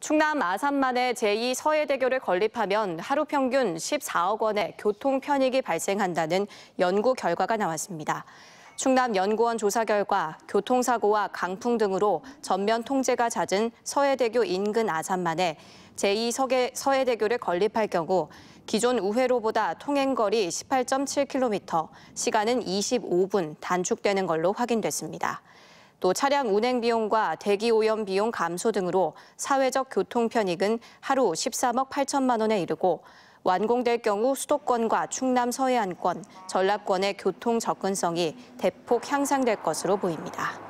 충남 아산만에 제2 서해대교를 건립하면 하루 평균 14억 원의 교통 편익이 발생한다는 연구 결과가 나왔습니다. 충남 연구원 조사 결과 교통사고와 강풍 등으로 전면 통제가 잦은 서해대교 인근 아산만에 제2 서해, 서해대교를 건립할 경우 기존 우회로보다 통행거리 18.7km, 시간은 25분 단축되는 걸로 확인됐습니다. 또 차량 운행 비용과 대기 오염 비용 감소 등으로 사회적 교통 편익은 하루 13억 8천만 원에 이르고 완공될 경우 수도권과 충남 서해안권, 전라권의 교통 접근성이 대폭 향상될 것으로 보입니다.